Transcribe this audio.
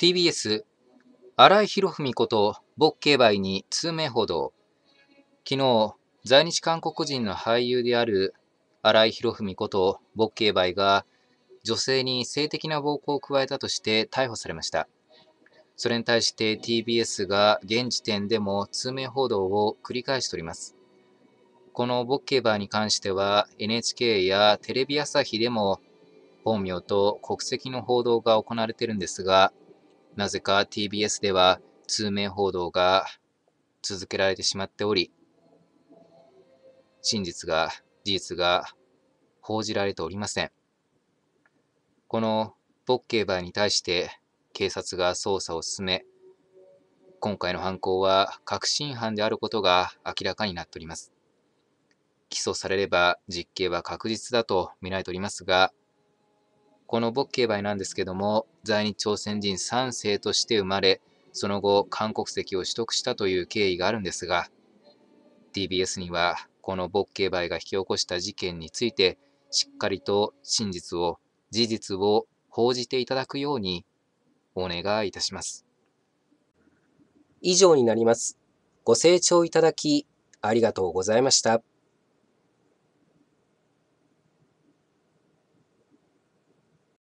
TBS 荒井博文こと僕バイに通名報道昨日在日韓国人の俳優である荒井博文こと僕バイが女性に性的な暴行を加えたとして逮捕されましたそれに対して TBS が現時点でも通名報道を繰り返しておりますこのボッケーバーに関しては NHK やテレビ朝日でも本名と国籍の報道が行われているんですがなぜか TBS では通名報道が続けられてしまっており、真実が、事実が報じられておりません。このボッケーバーに対して警察が捜査を進め、今回の犯行は確信犯であることが明らかになっております。起訴されれば実刑は確実だと見られておりますが、この朴慶梅なんですけども、在日朝鮮人3世として生まれ、その後、韓国籍を取得したという経緯があるんですが、TBS には、この朴慶梅が引き起こした事件について、しっかりと真実を、事実を報じていただくようにお願いいたします。以上になります。ご清聴いただき、ありがとうございました。